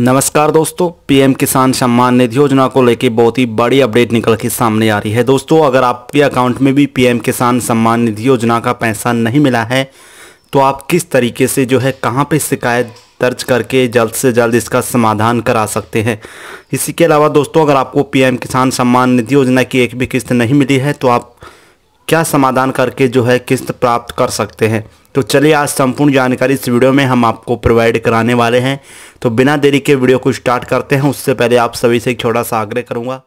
नमस्कार दोस्तों पीएम किसान सम्मान निधि योजना को लेकर बहुत ही बड़ी अपडेट निकल के सामने आ रही है दोस्तों अगर आपके अकाउंट में भी पीएम किसान सम्मान निधि योजना का पैसा नहीं मिला है तो आप किस तरीके से जो है कहाँ पे शिकायत दर्ज करके जल्द से जल्द इसका समाधान करा सकते हैं इसी के अलावा दोस्तों अगर आपको पीएम किसान सम्मान निधि योजना की एक भी किस्त नहीं मिली है तो आप क्या समाधान करके जो है किस्त प्राप्त कर सकते हैं तो चलिए आज संपूर्ण जानकारी इस वीडियो में हम आपको प्रोवाइड कराने वाले हैं तो बिना देरी के वीडियो को स्टार्ट करते हैं उससे पहले आप सभी से एक छोटा सा आग्रह करूंगा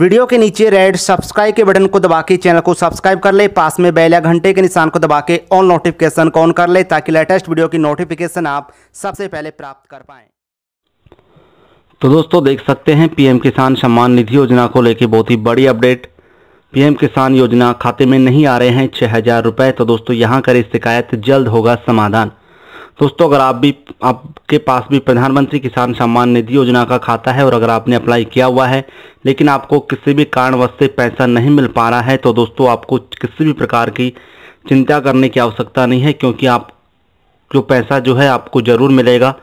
वीडियो के नीचे रेड सब्सक्राइब के बटन को दबा के चैनल को सब्सक्राइब कर ले पास में बेल या घंटे के निशान को दबा के ऑल नोटिफिकेशन को ऑन कर ले ताकि लेटेस्ट वीडियो की नोटिफिकेशन आप सबसे पहले प्राप्त कर पाए तो दोस्तों देख सकते हैं पीएम किसान सम्मान निधि योजना को लेकर बहुत ही बड़ी अपडेट पीएम किसान योजना खाते में नहीं आ रहे हैं छः हजार रुपये तो दोस्तों यहाँ करें शिकायत जल्द होगा समाधान दोस्तों अगर आप भी आपके पास भी प्रधानमंत्री किसान सम्मान निधि योजना का खाता है और अगर आपने अप्लाई किया हुआ है लेकिन आपको किसी भी कारणवश से पैसा नहीं मिल पा रहा है तो दोस्तों आपको किसी भी प्रकार की चिंता करने की आवश्यकता नहीं है क्योंकि आप जो पैसा जो है आपको ज़रूर मिलेगा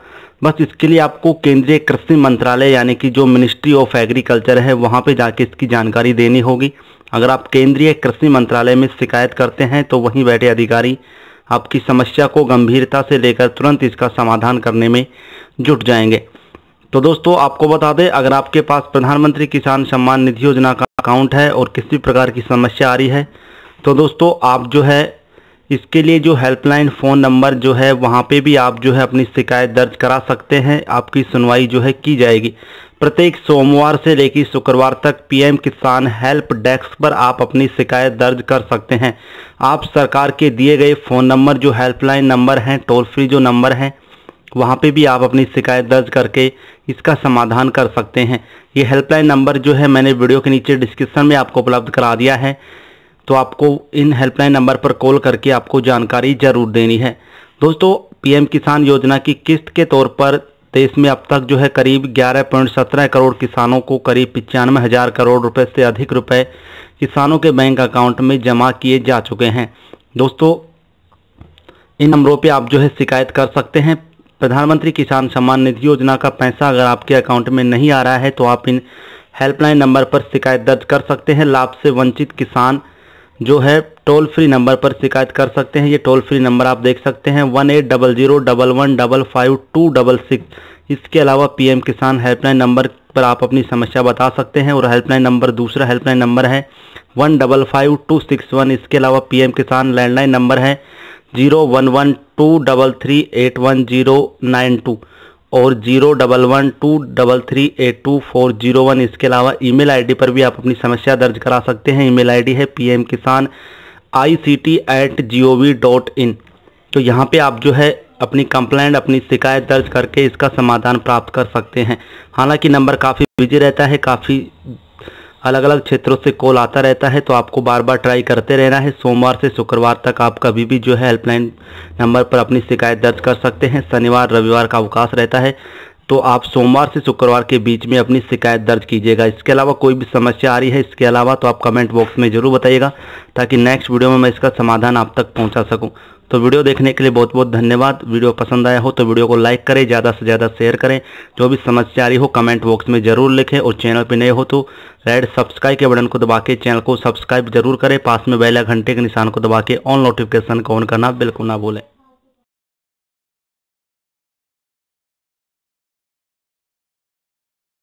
बस इसके लिए आपको केंद्रीय कृषि मंत्रालय यानी कि जो मिनिस्ट्री ऑफ एग्रीकल्चर है वहाँ पे जाके इसकी जानकारी देनी होगी अगर आप केंद्रीय कृषि मंत्रालय में शिकायत करते हैं तो वहीं बैठे अधिकारी आपकी समस्या को गंभीरता से लेकर तुरंत इसका समाधान करने में जुट जाएंगे तो दोस्तों आपको बता दें अगर आपके पास प्रधानमंत्री किसान सम्मान निधि योजना का अकाउंट है और किसी प्रकार की समस्या आ रही है तो दोस्तों आप जो है इसके लिए जो हेल्पलाइन फ़ोन नंबर जो है वहाँ पे भी आप जो है अपनी शिकायत दर्ज करा सकते हैं आपकी सुनवाई जो है की जाएगी प्रत्येक सोमवार से लेकर शुक्रवार तक पीएम किसान हेल्प डेस्क पर आप अपनी शिकायत दर्ज कर सकते हैं आप सरकार के दिए गए फ़ोन नंबर जो हेल्पलाइन नंबर हैं टोल फ्री जो नंबर हैं वहाँ पे भी आप अपनी शिकायत दर्ज करके इसका समाधान कर सकते हैं ये हेल्पलाइन नंबर जो है मैंने वीडियो के नीचे डिस्क्रिप्सन में आपको उपलब्ध करा दिया है तो आपको इन हेल्पलाइन नंबर पर कॉल करके आपको जानकारी जरूर देनी है दोस्तों पीएम किसान योजना की किस्त के तौर पर देश में अब तक जो है करीब 11.17 करोड़ किसानों को करीब पचानवे हज़ार करोड़ रुपए से अधिक रुपए किसानों के बैंक अकाउंट में जमा किए जा चुके हैं दोस्तों इन नंबरों पे आप जो है शिकायत कर सकते हैं प्रधानमंत्री किसान सम्मान निधि योजना का पैसा अगर आपके अकाउंट में नहीं आ रहा है तो आप इन हेल्पलाइन नंबर पर शिकायत दर्ज कर सकते हैं लाभ से वंचित किसान जो है टोल फ्री नंबर पर शिकायत कर सकते हैं ये टोल फ्री नंबर आप देख सकते हैं one eight double zero double one double five two double six इसके अलावा पीएम किसान हेल्पलाइन नंबर पर आप अपनी समस्या बता सकते हैं और हेल्पलाइन नंबर दूसरा हेल्पलाइन नंबर है one double five two six one इसके अलावा पीएम किसान लैंडलाइन नंबर है zero one one two double three eight one zero nine two और zero double one two double three eight two four zero one इसके अलावा email ID पर भी आप अपनी समस्या दर्ज करा सकते हैं ईमेल आईडी है P M Kisan I C T at G O V dot in तो यहाँ पे आप जो है अपनी कंप्लेंट अपनी शिकायत दर्ज करके इसका समाधान प्राप्त कर सकते हैं हालांकि नंबर काफ़ी बिजी रहता है काफ़ी अलग अलग क्षेत्रों से कॉल आता रहता है तो आपको बार बार ट्राई करते रहना है सोमवार से शुक्रवार तक आप कभी भी जो है हेल्पलाइन नंबर पर अपनी शिकायत दर्ज कर सकते हैं शनिवार रविवार का अवकाश रहता है तो आप सोमवार से शुक्रवार के बीच में अपनी शिकायत दर्ज कीजिएगा इसके अलावा कोई भी समस्या आ रही है इसके अलावा तो आप कमेंट बॉक्स में ज़रूर बताइएगा ताकि नेक्स्ट वीडियो में मैं इसका समाधान आप तक पहुँचा सकूँ तो वीडियो देखने के लिए बहुत बहुत धन्यवाद वीडियो पसंद आया हो तो वीडियो को लाइक करें ज़्यादा से ज़्यादा शेयर करें जो भी समस्या आ रही हो कमेंट बॉक्स में ज़रूर लिखें और चैनल पर नए हो तो रेड सब्सक्राइब के बटन को दबा के चैनल को सब्सक्राइब जरूर करें पास में बेला घंटे के निशान को दबा के ऑन नोटिफिकेशन को ऑन करना बिल्कुल ना भूलें